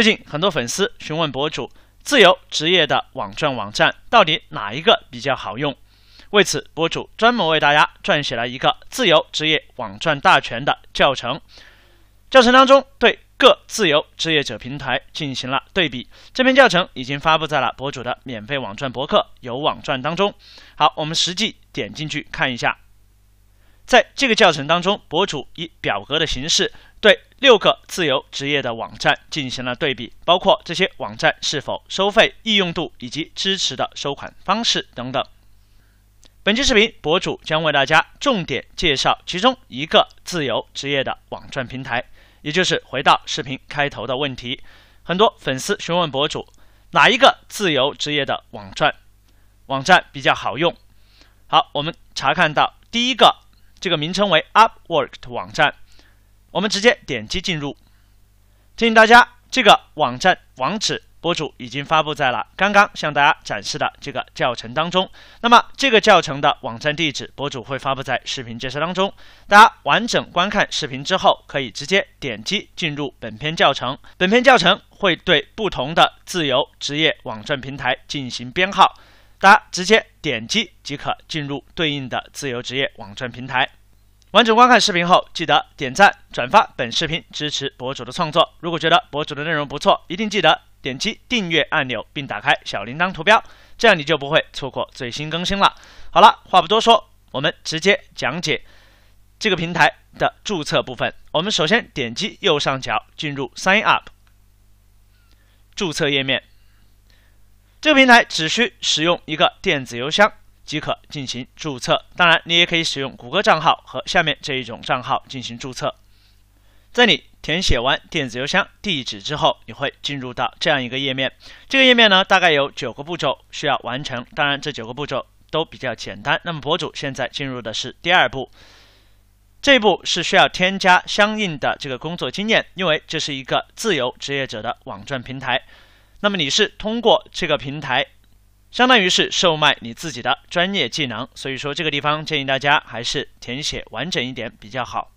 最近很多粉丝询问博主自由职业的网赚网站到底哪一个比较好用，为此博主专门为大家撰写了一个自由职业网赚大全的教程。教程当中对各自由职业者平台进行了对比。这篇教程已经发布在了博主的免费网赚博客有网赚当中。好，我们实际点进去看一下。在这个教程当中，博主以表格的形式。对六个自由职业的网站进行了对比，包括这些网站是否收费、易用度以及支持的收款方式等等。本期视频博主将为大家重点介绍其中一个自由职业的网站平台，也就是回到视频开头的问题。很多粉丝询问博主哪一个自由职业的网站网站比较好用。好，我们查看到第一个，这个名称为 Upwork 的网站。我们直接点击进入。建议大家，这个网站网址博主已经发布在了刚刚向大家展示的这个教程当中。那么，这个教程的网站地址博主会发布在视频介绍当中。大家完整观看视频之后，可以直接点击进入本篇教程。本篇教程会对不同的自由职业网站平台进行编号，大家直接点击即可进入对应的自由职业网站平台。完整观看视频后，记得点赞转发本视频，支持博主的创作。如果觉得博主的内容不错，一定记得点击订阅按钮，并打开小铃铛图标，这样你就不会错过最新更新了。好了，话不多说，我们直接讲解这个平台的注册部分。我们首先点击右上角进入 Sign Up 注册页面。这个平台只需使用一个电子邮箱。即可进行注册。当然，你也可以使用谷歌账号和下面这一种账号进行注册。在你填写完电子邮箱地址之后，你会进入到这样一个页面。这个页面呢，大概有九个步骤需要完成。当然，这九个步骤都比较简单。那么，博主现在进入的是第二步，这一步是需要添加相应的这个工作经验，因为这是一个自由职业者的网站平台。那么，你是通过这个平台。相当于是售卖你自己的专业技能，所以说这个地方建议大家还是填写完整一点比较好。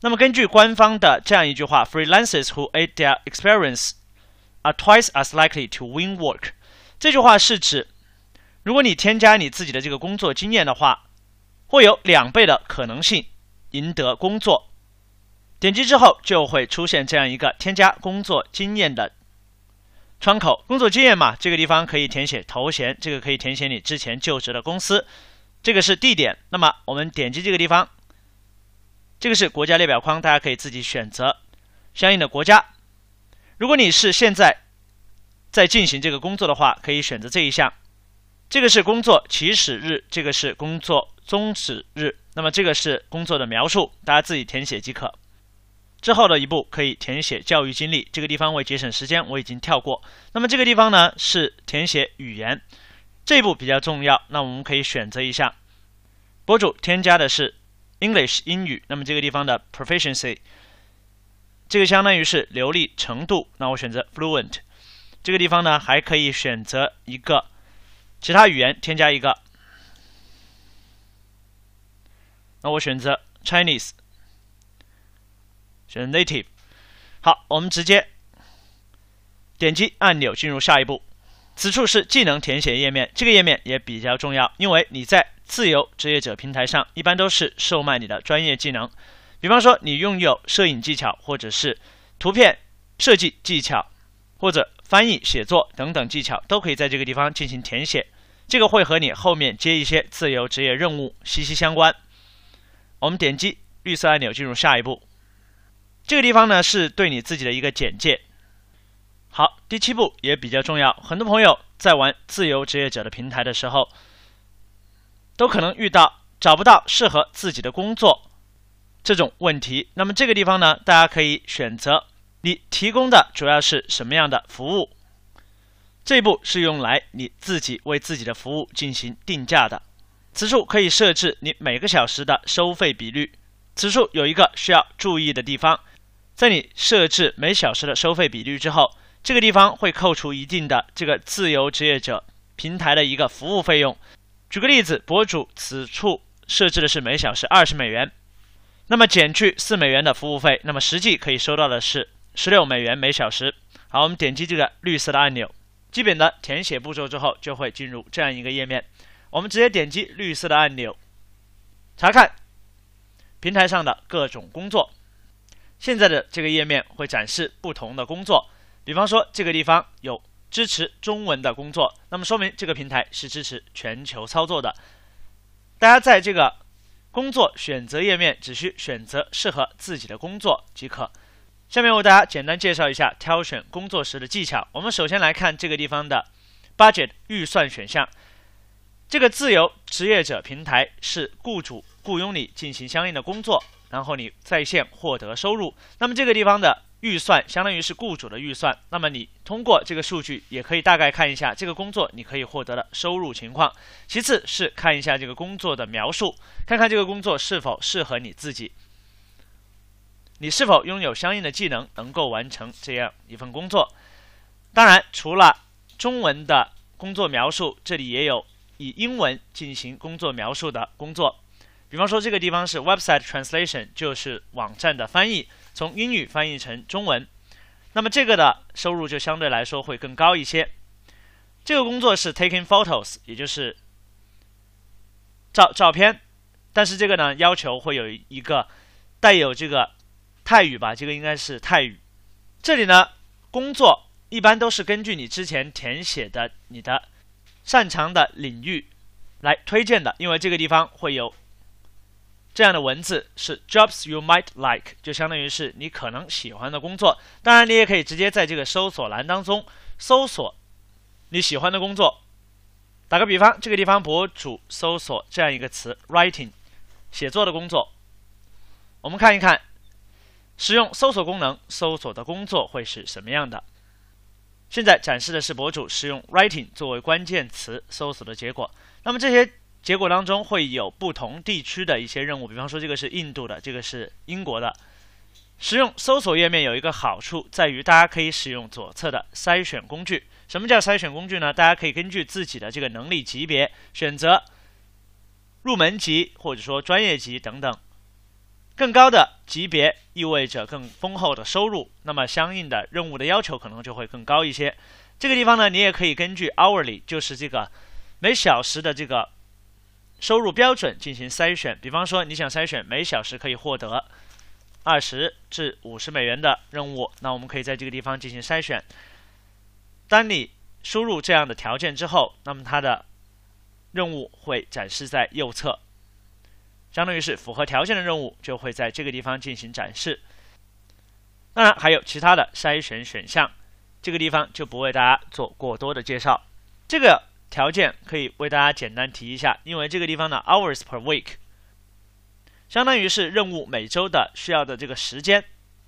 那么根据官方的这样一句话，"Freelancers who a d e their experience are twice as likely to win work"，这句话是指，如果你添加你自己的这个工作经验的话，会有两倍的可能性赢得工作。点击之后就会出现这样一个添加工作经验的。窗口工作经验嘛，这个地方可以填写头衔，这个可以填写你之前就职的公司，这个是地点。那么我们点击这个地方，这个是国家列表框，大家可以自己选择相应的国家。如果你是现在在进行这个工作的话，可以选择这一项。这个是工作起始日，这个是工作终止日。那么这个是工作的描述，大家自己填写即可。之后的一步可以填写教育经历，这个地方为节省时间我已经跳过。那么这个地方呢是填写语言，这一步比较重要。那我们可以选择一下，博主添加的是 English 英语。那么这个地方的 Proficiency，这个相当于是流利程度。那我选择 Fluent。这个地方呢还可以选择一个其他语言，添加一个。那我选择 Chinese。选 native，好，我们直接点击按钮进入下一步。此处是技能填写页面，这个页面也比较重要，因为你在自由职业者平台上一般都是售卖你的专业技能，比方说你拥有摄影技巧，或者是图片设计技巧，或者翻译写作等等技巧，都可以在这个地方进行填写。这个会和你后面接一些自由职业任务息息相关。我们点击绿色按钮进入下一步。这个地方呢是对你自己的一个简介。好，第七步也比较重要。很多朋友在玩自由职业者的平台的时候，都可能遇到找不到适合自己的工作这种问题。那么这个地方呢，大家可以选择你提供的主要是什么样的服务。这一步是用来你自己为自己的服务进行定价的。此处可以设置你每个小时的收费比率。此处有一个需要注意的地方。在你设置每小时的收费比率之后，这个地方会扣除一定的这个自由职业者平台的一个服务费用。举个例子，博主此处设置的是每小时二十美元，那么减去四美元的服务费，那么实际可以收到的是十六美元每小时。好，我们点击这个绿色的按钮，基本的填写步骤之后就会进入这样一个页面。我们直接点击绿色的按钮，查看平台上的各种工作。现在的这个页面会展示不同的工作，比方说这个地方有支持中文的工作，那么说明这个平台是支持全球操作的。大家在这个工作选择页面只需选择适合自己的工作即可。下面为大家简单介绍一下挑选工作时的技巧。我们首先来看这个地方的 budget 预算选项。这个自由职业者平台是雇主雇佣你进行相应的工作。然后你在线获得收入，那么这个地方的预算相当于是雇主的预算。那么你通过这个数据也可以大概看一下这个工作你可以获得的收入情况。其次是看一下这个工作的描述，看看这个工作是否适合你自己，你是否拥有相应的技能能够完成这样一份工作。当然，除了中文的工作描述，这里也有以英文进行工作描述的工作。比方说，这个地方是 website translation，就是网站的翻译，从英语翻译成中文。那么这个的收入就相对来说会更高一些。这个工作是 taking photos，也就是照照片。但是这个呢，要求会有一个带有这个泰语吧，这个应该是泰语。这里呢，工作一般都是根据你之前填写的你的擅长的领域来推荐的，因为这个地方会有。这样的文字是 jobs you might like，就相当于是你可能喜欢的工作。当然，你也可以直接在这个搜索栏当中搜索你喜欢的工作。打个比方，这个地方博主搜索这样一个词 writing，写作的工作。我们看一看，使用搜索功能搜索的工作会是什么样的。现在展示的是博主使用 writing 作为关键词搜索的结果。那么这些。结果当中会有不同地区的一些任务，比方说这个是印度的，这个是英国的。使用搜索页面有一个好处，在于大家可以使用左侧的筛选工具。什么叫筛选工具呢？大家可以根据自己的这个能力级别选择入门级或者说专业级等等。更高的级别意味着更丰厚的收入，那么相应的任务的要求可能就会更高一些。这个地方呢，你也可以根据 hourly，就是这个每小时的这个。收入标准进行筛选，比方说你想筛选每小时可以获得二十至五十美元的任务，那我们可以在这个地方进行筛选。当你输入这样的条件之后，那么它的任务会展示在右侧，相当于是符合条件的任务就会在这个地方进行展示。当然还有其他的筛选选项，这个地方就不为大家做过多的介绍。这个。条件可以为大家简单提一下，因为这个地方的 hours per week 相当于是任务每周的需要的这个时间。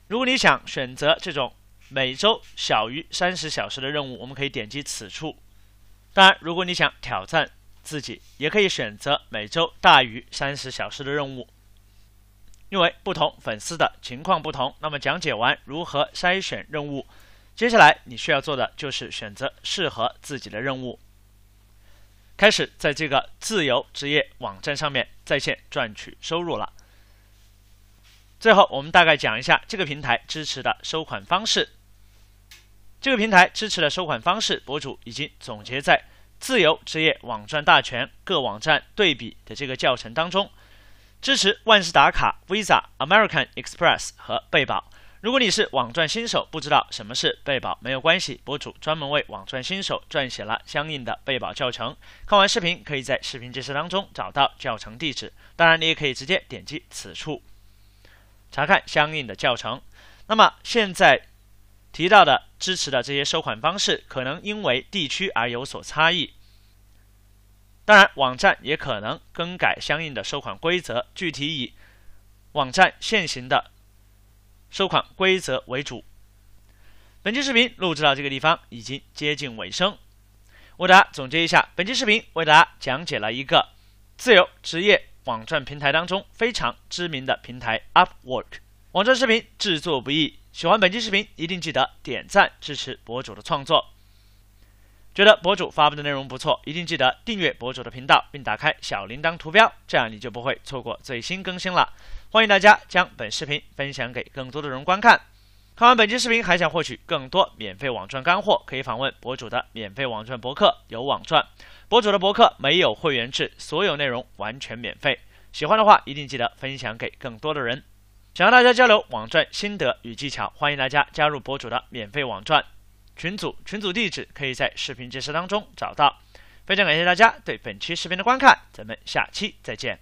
如果你想选择这种每周小于三十小时的任务，我们可以点击此处。当然，如果你想挑战自己，也可以选择每周大于三十小时的任务。因为不同粉丝的情况不同，那么讲解完如何筛选任务，接下来你需要做的就是选择适合自己的任务。开始在这个自由职业网站上面在线赚取收入了。最后，我们大概讲一下这个平台支持的收款方式。这个平台支持的收款方式，博主已经总结在《自由职业网赚大全》各网站对比的这个教程当中，支持万事达卡、Visa、American Express 和贝宝。如果你是网赚新手，不知道什么是备保，没有关系，博主专门为网赚新手撰写了相应的备保教程。看完视频，可以在视频介绍当中找到教程地址，当然你也可以直接点击此处查看相应的教程。那么现在提到的支持的这些收款方式，可能因为地区而有所差异。当然，网站也可能更改相应的收款规则，具体以网站现行的。收款规则为主。本期视频录制到这个地方已经接近尾声，为大家总结一下。本期视频为大家讲解了一个自由职业网站平台当中非常知名的平台 Upwork。网站视频制作不易，喜欢本期视频一定记得点赞支持博主的创作。觉得博主发布的内容不错，一定记得订阅博主的频道并打开小铃铛图标，这样你就不会错过最新更新了。欢迎大家将本视频分享给更多的人观看。看完本期视频，还想获取更多免费网赚干货，可以访问博主的免费网赚博客。有网赚博主的博客没有会员制，所有内容完全免费。喜欢的话，一定记得分享给更多的人。想和大家交流网赚心得与技巧，欢迎大家加入博主的免费网赚群组，群组地址可以在视频介绍当中找到。非常感谢大家对本期视频的观看，咱们下期再见。